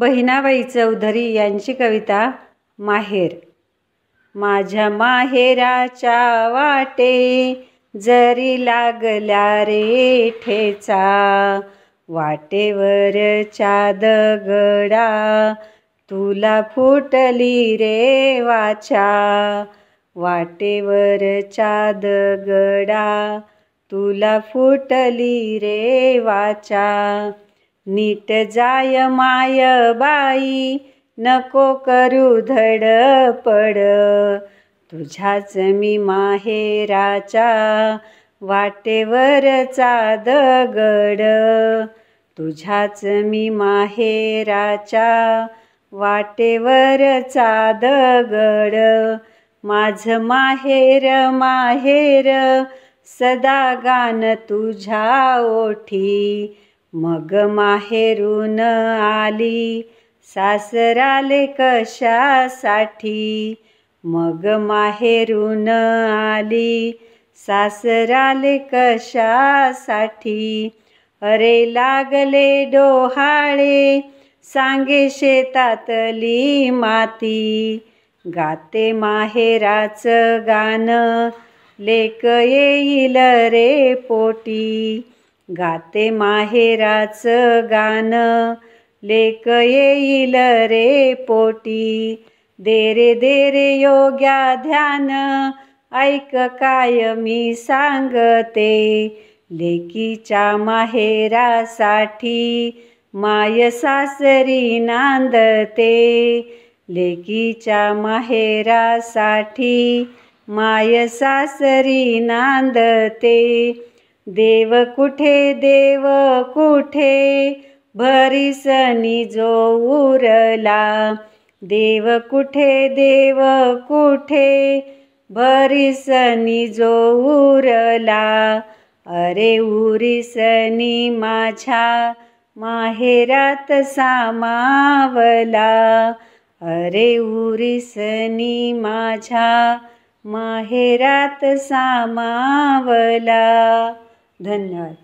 बहिणाबाई चौधरी यांची कविता माहेर माझ्या माहेराच्या वाटे जरी लागल्या रे ठेचा वाटेवरच्या दगडा तुला फुटली रे वाचा वाटेवर दगडा तुला फुटली रे वाचा नीट जाय माय बाई नको करू धडपड तुझ्याच मी माहेराच्या वाटेवरचा दगड तुझ्याच मी माहेराच्या वाटेवरचा दगड माझ माहेर माहेर सदा गान तुझ्या ओठी मग माहेरून आली सासराले कशासाठी मग माहेरून आली सासराले कशासाठी अरे लागले डोहाळे सांगे शेतातली माती गाते माहेराचं गाणं लेक येईल रे पोटी गाते माहेराच गाणं लेक येईल रे पोटी देरे देरे योग्या ध्यान ऐक काय मी सांगते लेकीच्या माहेरासाठी माय सासरी नांदते लेकीच्या माहेरासाठी माय सासरी नांदते देव कुठे देव कुठे भरिसनी जो उरला देव कुठे देव कुठे भरिसनी जो उरला अरे उरिसनी माझ्या माहेरात सामावला अरे उरिसनी माझ्या माहेरात सामावला धन्यवाद